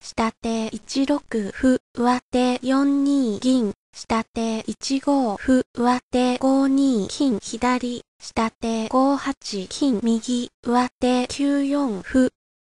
下手1六歩、上手4二銀、下手1五歩、上手5二金左、下手5八金右、上手9四歩、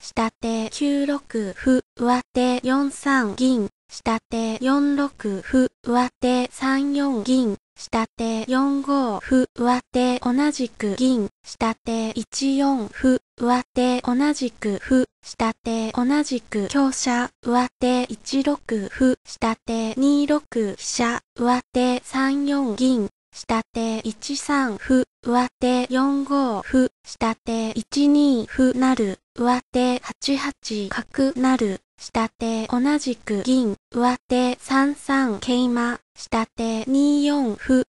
下手9六歩、上手4三銀、下手4六歩、上手3四銀、下手4五歩上手同じく銀下手1四歩上手同じく歩下手同じく強者上手1六歩下手2六飛車上手3四銀下手1三歩上手4五歩下手1二歩なる上手8八角なる下手同じく銀、上手三三桂馬、下手二四歩。